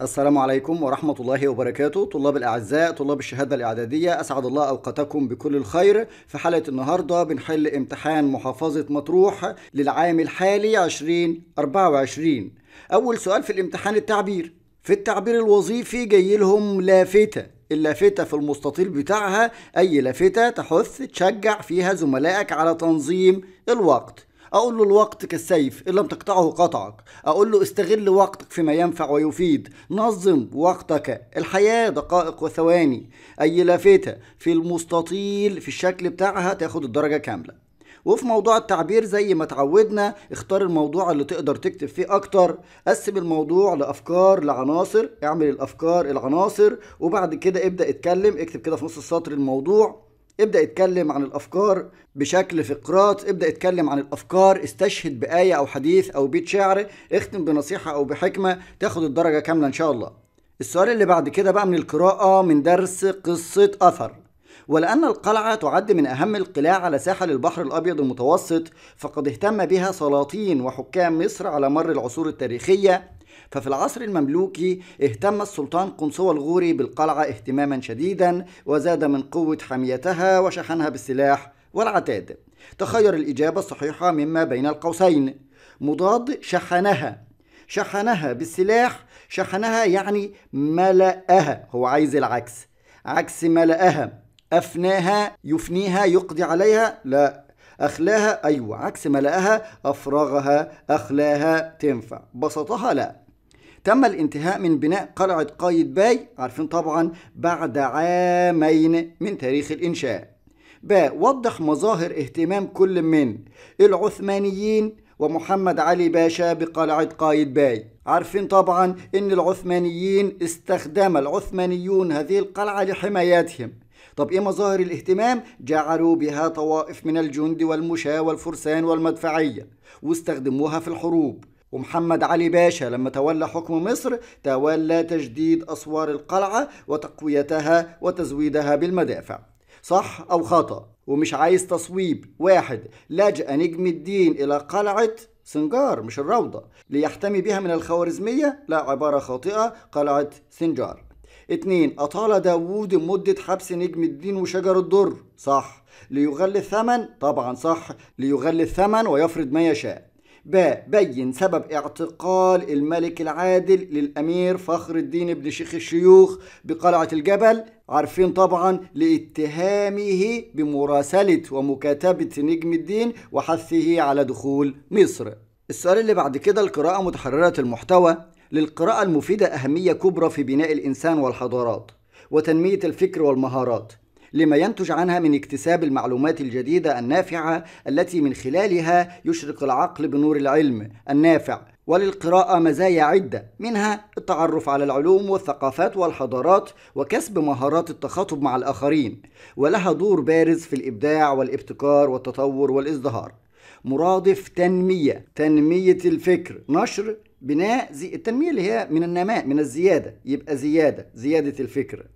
السلام عليكم ورحمة الله وبركاته طلاب الأعزاء طلاب الشهادة الإعدادية أسعد الله أوقاتكم بكل الخير في حلقة النهاردة بنحل امتحان محافظة مطروح للعام الحالي 2024 أول سؤال في الامتحان التعبير في التعبير الوظيفي جاي لهم لافتة اللافتة في المستطيل بتاعها أي لافتة تحث تشجع فيها زملائك على تنظيم الوقت اقول له الوقت كالسيف ان لم تقطعه قطعك اقول له استغل وقتك فيما ينفع ويفيد نظم وقتك الحياه دقائق وثواني اي لافته في المستطيل في الشكل بتاعها تاخد الدرجه كامله وفي موضوع التعبير زي ما اتعودنا اختار الموضوع اللي تقدر تكتب فيه اكتر قسم الموضوع لافكار لعناصر اعمل الافكار العناصر وبعد كده ابدا اتكلم اكتب كده في نص السطر الموضوع ابدأ اتكلم عن الأفكار بشكل فقرات ابدأ اتكلم عن الأفكار استشهد بآية أو حديث أو بيت شعر اختم بنصيحة أو بحكمة تاخد الدرجة كاملة إن شاء الله السؤال اللي بعد كده بقى من القراءة من درس قصة أثر ولأن القلعة تعد من أهم القلاع على ساحل البحر الأبيض المتوسط فقد اهتم بها سلاطين وحكام مصر على مر العصور التاريخية ففي العصر المملوكي اهتم السلطان قنصوة الغوري بالقلعة اهتماما شديدا وزاد من قوة حميتها وشحنها بالسلاح والعتاد تخير الإجابة الصحيحة مما بين القوسين مضاد شحنها شحنها بالسلاح شحنها يعني ملأها هو عايز العكس عكس ملأها أفناها يفنيها يقضي عليها لا أخلاها أيوة عكس ملأها أفرغها أخلاها تنفع بسطها لا تم الانتهاء من بناء قلعة قايد باي عارفين طبعا بعد عامين من تاريخ الإنشاء ب وضح مظاهر اهتمام كل من العثمانيين ومحمد علي باشا بقلعة قايد باي عارفين طبعا ان العثمانيين استخدم العثمانيون هذه القلعة لحمايتهم طب ايه مظاهر الاهتمام جعلوا بها طوائف من الجند والمشاة والفرسان والمدفعية واستخدموها في الحروب ومحمد علي باشا لما تولى حكم مصر تولى تجديد أسوار القلعة وتقويتها وتزويدها بالمدافع صح أو خطأ ومش عايز تصويب واحد لجأ نجم الدين إلى قلعة سنجار مش الروضة ليحتمي بها من الخوارزمية لا عبارة خاطئة قلعة سنجار اتنين أطال داوود مدة حبس نجم الدين وشجر الدر صح ليغلي الثمن طبعا صح ليغلي الثمن ويفرض ما يشاء ب بين سبب اعتقال الملك العادل للأمير فخر الدين بن شيخ الشيوخ بقلعة الجبل عارفين طبعا لاتهامه بمراسلة ومكاتبة نجم الدين وحثه على دخول مصر السؤال اللي بعد كده القراءة متحررة المحتوى للقراءة المفيدة أهمية كبرى في بناء الإنسان والحضارات وتنمية الفكر والمهارات لما ينتج عنها من اكتساب المعلومات الجديدة النافعة التي من خلالها يشرق العقل بنور العلم النافع وللقراءة مزايا عدة منها التعرف على العلوم والثقافات والحضارات وكسب مهارات التخاطب مع الآخرين ولها دور بارز في الإبداع والابتكار والتطور والازدهار مرادف تنمية تنمية الفكر نشر بناء زي التنمية اللي هي من النماء من الزيادة يبقى زيادة زيادة الفكر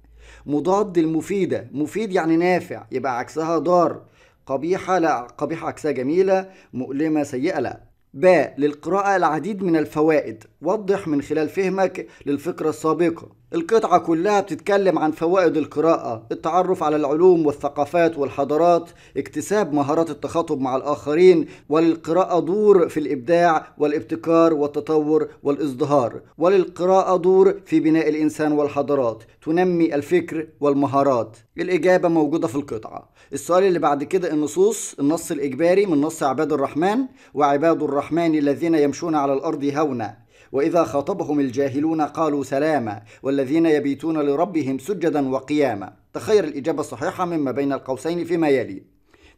مضاد المفيدة مفيد يعني نافع يبقى عكسها ضار قبيحة لا قبيحة عكسها جميلة مؤلمة سيئة لا باء للقراءة العديد من الفوائد وضح من خلال فهمك للفكرة السابقة القطعة كلها بتتكلم عن فوائد القراءة، التعرف على العلوم والثقافات والحضارات، اكتساب مهارات التخاطب مع الآخرين، وللقراءة دور في الإبداع والابتكار والتطور والازدهار، وللقراءة دور في بناء الإنسان والحضارات، تنمي الفكر والمهارات. الإجابة موجودة في القطعة. السؤال اللي بعد كده النصوص، النص الإجباري من نص عباد الرحمن، وعباد الرحمن الذين يمشون على الأرض هونا، وإذا خاطبهم الجاهلون قالوا سلاما والذين يبيتون لربهم سجدا وقياما تخير الإجابة الصحيحة مما بين القوسين فيما يلي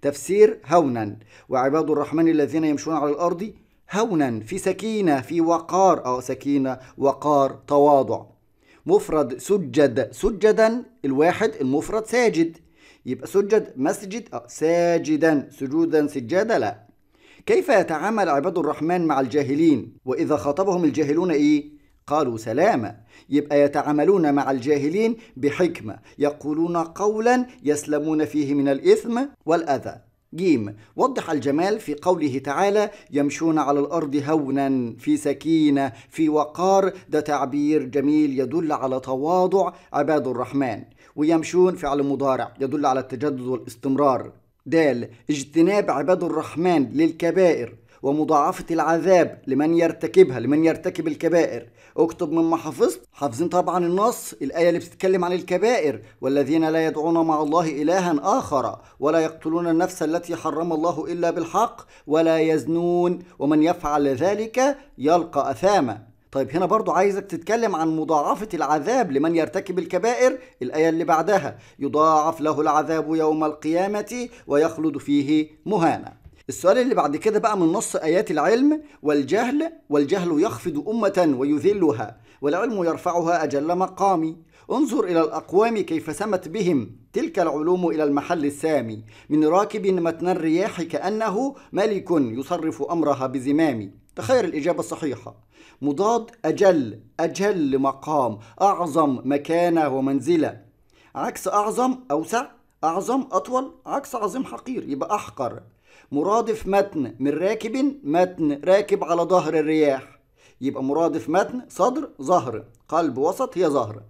تفسير هونا وعباد الرحمن الذين يمشون على الأرض هونا في سكينة في وقار أو آه، سكينة وقار تواضع مفرد سجد سجدا الواحد المفرد ساجد يبقى سجد مسجد أو آه، ساجدا سجودا سجادة لا كيف يتعامل عباد الرحمن مع الجاهلين وإذا خاطبهم الجاهلون إيه؟ قالوا سلامة يبقى يتعاملون مع الجاهلين بحكمة يقولون قولا يسلمون فيه من الإثم والأذى جيم وضح الجمال في قوله تعالى يمشون على الأرض هونا في سكينة في وقار ده تعبير جميل يدل على تواضع عباد الرحمن ويمشون فعل مضارع يدل على التجدد والاستمرار د اجتناب عباد الرحمن للكبائر ومضاعفة العذاب لمن يرتكبها لمن يرتكب الكبائر اكتب مما حفظت حافظين طبعا النص الآية اللي بتتكلم عن الكبائر والذين لا يدعون مع الله إلها آخر ولا يقتلون النفس التي حرم الله إلا بالحق ولا يزنون ومن يفعل ذلك يلقى أثاما طيب هنا برضو عايزك تتكلم عن مضاعفة العذاب لمن يرتكب الكبائر الآية اللي بعدها يضاعف له العذاب يوم القيامة ويخلد فيه مهانا السؤال اللي بعد كده بقى من نص آيات العلم والجهل والجهل يخفض أمة ويذلها والعلم يرفعها أجل مقامي انظر إلى الأقوام كيف سمت بهم تلك العلوم إلى المحل السامي من راكب متن الرياح كأنه ملك يصرف أمرها بزمام تخير الإجابة الصحيحة مضاد أجل أجل مقام أعظم مكانة ومنزلة عكس أعظم أوسع أعظم أطول عكس عظيم حقير يبقى أحقر مرادف متن من راكب متن راكب على ظهر الرياح يبقى مرادف متن صدر ظهر قلب وسط هي ظهر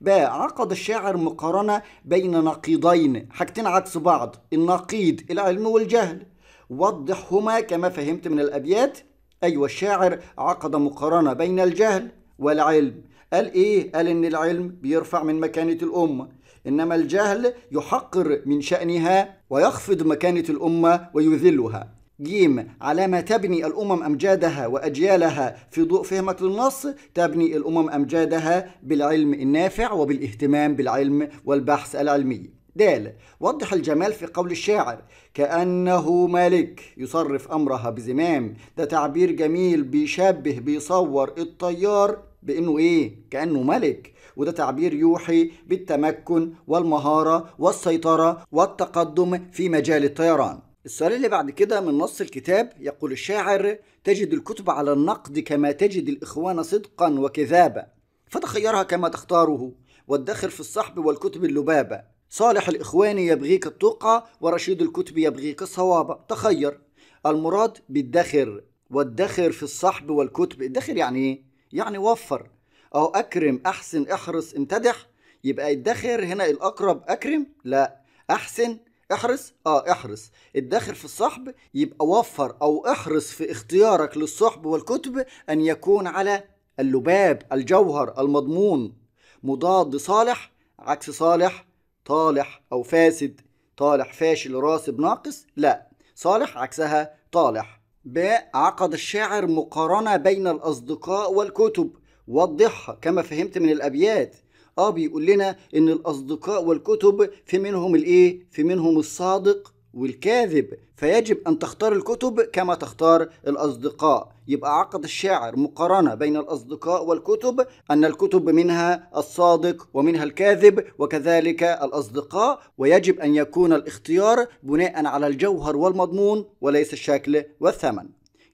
باء عقد الشاعر مقارنة بين نقيضين حاجتين عكس بعض النقيض العلم والجهل وضحهما كما فهمت من الأبيات أيوة الشاعر عقد مقارنة بين الجهل والعلم قال إيه؟ قال إن العلم بيرفع من مكانة الأمة إنما الجهل يحقر من شأنها ويخفض مكانة الأمة ويذلها جيم على ما تبني الأمم أمجادها وأجيالها في ضوء فهمك للنص تبني الأمم أمجادها بالعلم النافع وبالاهتمام بالعلم والبحث العلمي د وضح الجمال في قول الشاعر كأنه ملك يصرف أمرها بزمام ده تعبير جميل بيشبه بيصور الطيار بأنه إيه؟ كأنه ملك وده تعبير يوحي بالتمكن والمهارة والسيطرة والتقدم في مجال الطيران السؤال اللي بعد كده من نص الكتاب يقول الشاعر تجد الكتب على النقد كما تجد الإخوان صدقا وكذابا فتخيرها كما تختاره وادخر في الصحب والكتب اللبابة صالح الإخواني يبغيك التقى ورشيد الكتب يبغيك الصواب تخير المراد بالدخر والدخر في الصحب والكتب الدخر يعني إيه؟ يعني وفر أو أكرم أحسن احرص امتدح يبقى الدخر هنا الأقرب أكرم لا أحسن احرص اه احرص الداخل في الصحب يبقى وفر او احرص في اختيارك للصحب والكتب ان يكون على اللباب الجوهر المضمون مضاد صالح عكس صالح طالح أو فاسد طالح فاشل راسب ناقص لا صالح عكسها طالح باء عقد الشاعر مقارنة بين الأصدقاء والكتب وضحها كما فهمت من الأبيات اه بيقول لنا ان الاصدقاء والكتب في منهم الايه في منهم الصادق والكاذب فيجب أن تختار الكتب كما تختار الأصدقاء يبقى عقد الشاعر مقارنة بين الأصدقاء والكتب أن الكتب منها الصادق ومنها الكاذب وكذلك الأصدقاء ويجب أن يكون الاختيار بناء على الجوهر والمضمون وليس الشكل والثمن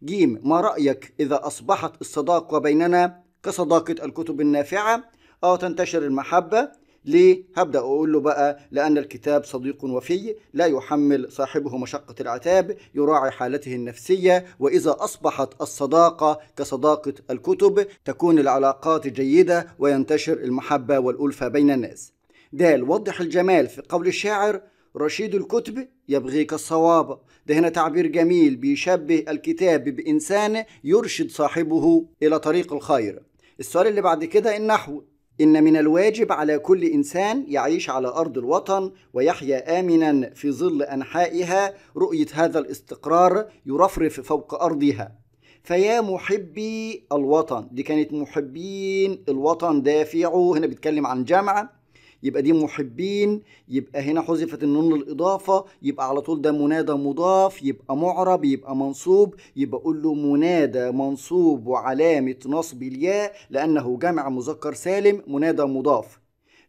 جيم ما رأيك إذا أصبحت الصداقة بيننا كصداقة الكتب النافعة أو تنتشر المحبة ليه؟ هبدأ أقول له بقى لأن الكتاب صديق وفي لا يحمل صاحبه مشقة العتاب يراعي حالته النفسية وإذا أصبحت الصداقة كصداقة الكتب تكون العلاقات جيدة وينتشر المحبة والألفة بين الناس دال وضح الجمال في قول الشاعر رشيد الكتب يبغيك الصواب ده هنا تعبير جميل بيشبه الكتاب بإنسان يرشد صاحبه إلى طريق الخير السؤال اللي بعد كده النحو إن من الواجب على كل إنسان يعيش على أرض الوطن ويحيا آمنا في ظل أنحائها رؤية هذا الاستقرار يرفرف فوق أرضها فيا محبي الوطن دي كانت محبين الوطن دافعوا هنا بيتكلم عن جامعة يبقى دي محبين يبقى هنا حذفت النون للإضافة يبقى على طول ده منادى مضاف يبقى معرب يبقى منصوب يبقى أقول له منادى منصوب وعلامة نصب الياء لأنه جمع مذكر سالم منادى مضاف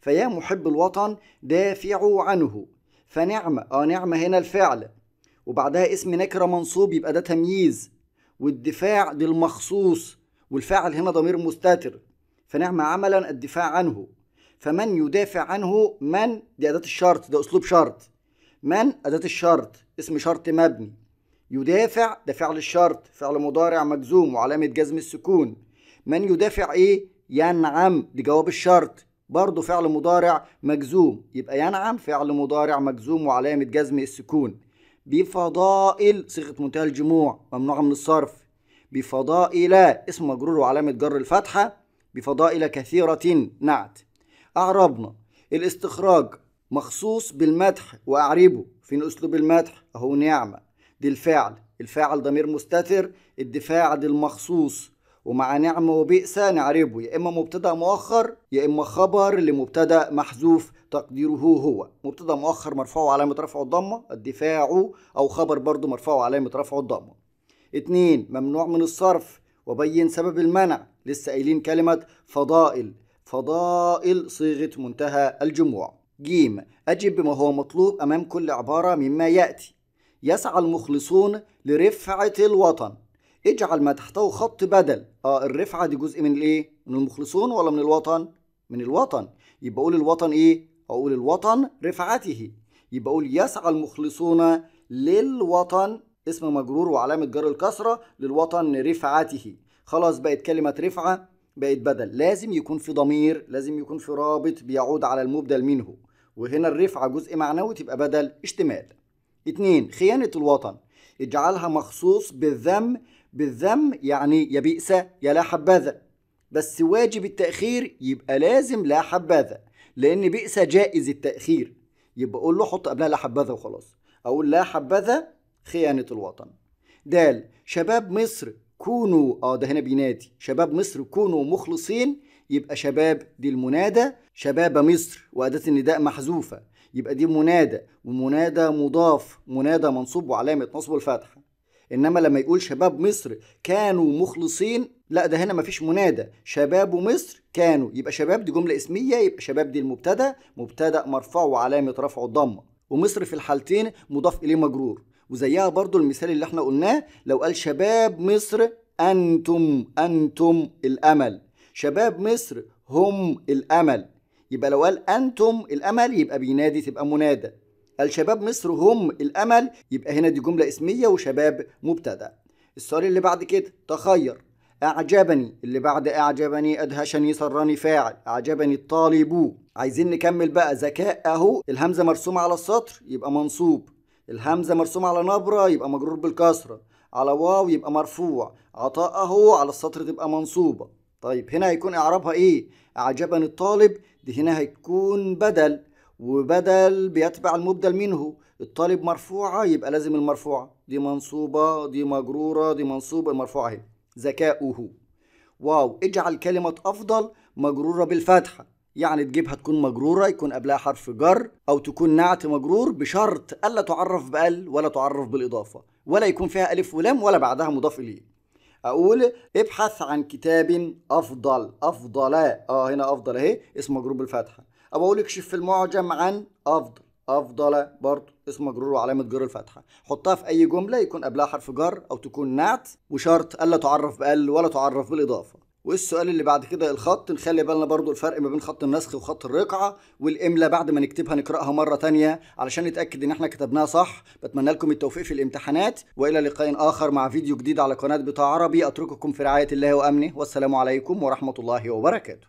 فيا محب الوطن دافعوا عنه فنعمة اه نعمة هنا الفعل وبعدها اسم نكرة منصوب يبقى ده تمييز والدفاع دي المخصوص والفاعل هنا ضمير مستتر فنعم عملا الدفاع عنه فمن يدافع عنه من دي أداة الشرط ده أسلوب شرط من أداة الشرط اسم شرط مبني يدافع ده فعل الشرط فعل مضارع مجزوم وعلامة جزم السكون من يدافع إيه ينعم دي جواب الشرط برضه فعل مضارع مجزوم يبقى ينعم فعل مضارع مجزوم وعلامة جزم السكون بفضائل صيغة منتهى الجموع ممنوعة من الصرف بفضائل اسم مجرور وعلامة جر الفتحة بفضائل كثيرة نعت أعربنا الاستخراج مخصوص بالمدح وأعربه فين أسلوب المدح أهو نعمة دي الفعل الفاعل ضمير مستتر الدفاع دي المخصوص ومع نعمة وبئس نعربه يا إما مبتدأ مؤخر يا إما خبر لمبتدأ محذوف تقديره هو مبتدأ مؤخر مرفوع علامة رفع الضمة الدفاع أو خبر برضه مرفوع علامة رفع الضمة اتنين ممنوع من الصرف وبين سبب المنع لسه قايلين كلمة فضائل فضائل صيغة منتهى الجموع ج أجب بما هو مطلوب أمام كل عبارة مما يأتي يسعى المخلصون لرفعة الوطن اجعل ما تحته خط بدل اه الرفعة دي جزء من الايه من المخلصون ولا من الوطن من الوطن يبقى اقول الوطن ايه اقول الوطن رفعته يبقى اقول يسعى المخلصون للوطن اسم مجرور وعلامة جر الكسرة للوطن رفعته خلاص بقت كلمة رفعة بقت بدل لازم يكون في ضمير لازم يكون في رابط بيعود على المبدل منه وهنا الرفعة جزء معنوي تبقى بدل اشتمال اتنين خيانة الوطن اجعلها مخصوص بالذم بالذم يعني يا بئس يا لا حبذا بس واجب التأخير يبقى لازم لا حبذا لأن بئس جائز التأخير يبقى قول له حط قبلها لا حبذا وخلاص أقول لا حبذا خيانة الوطن دال شباب مصر كونوا اه ده هنا بينادي شباب مصر كونوا مخلصين يبقى شباب دي المنادى شباب مصر وأداة النداء محذوفة يبقى دي منادى ومنادى مضاف منادى منصوب وعلامة نصب الفتحة إنما لما يقول شباب مصر كانوا مخلصين لا ده هنا مفيش منادى شباب مصر كانوا يبقى شباب دي جملة اسمية يبقى شباب دي المبتدأ مبتدأ مرفوع وعلامة رفعه الضمة ومصر في الحالتين مضاف إليه مجرور وزيها برضو المثال اللي احنا قلناه لو قال شباب مصر أنتم أنتم الأمل شباب مصر هم الأمل يبقى لو قال أنتم الأمل يبقى بينادي تبقى منادى قال شباب مصر هم الأمل يبقى هنا دي جملة اسمية وشباب مبتدأ السؤال اللي بعد كده تخير أعجبني اللي بعد أعجبني أدهشني سرني فاعل أعجبني الطالب عايزين نكمل بقى ذكاء أهو الهمزة مرسومة على السطر يبقى منصوب الهمزة مرسومة على نبرة يبقى مجرور بالكسرة على واو يبقى مرفوع عطاء اهو على السطر تبقى منصوبة طيب هنا هيكون اعرابها ايه اعجبني الطالب دي هنا هيكون بدل وبدل بيتبع المبدل منه الطالب مرفوعة يبقى لازم المرفوعة دي منصوبة دي مجرورة دي منصوبة المرفوعة اهي ذكاؤه واو اجعل كلمة أفضل مجرورة بالفتحة يعني تجيبها تكون مجرورة يكون قبلها حرف جر أو تكون نعت مجرور بشرط ألا تعرف بأل ولا تعرف بالإضافة ولا يكون فيها ألف ولام ولا بعدها مضاف إليه أقول ابحث عن كتاب أفضل أفضل آه هنا أفضل أهي اسم مجرور بالفتحة أو أقول اكشف في المعجم عن أفضل أفضل برضه اسم مجرور وعلامة جر الفتحة حطها في أي جملة يكون قبلها حرف جر أو تكون نعت وشرط ألا تعرف بأل ولا تعرف بالإضافة والسؤال اللي بعد كده الخط نخلي بالنا برضو الفرق ما بين خط النسخ وخط الرقعة والإملة بعد ما نكتبها نقرأها مرة تانية علشان نتأكد إن احنا كتبناها صح بتمنى لكم التوفيق في الامتحانات وإلى لقاء آخر مع فيديو جديد على قناة بتاع عربي أترككم في رعاية الله وأمنه والسلام عليكم ورحمة الله وبركاته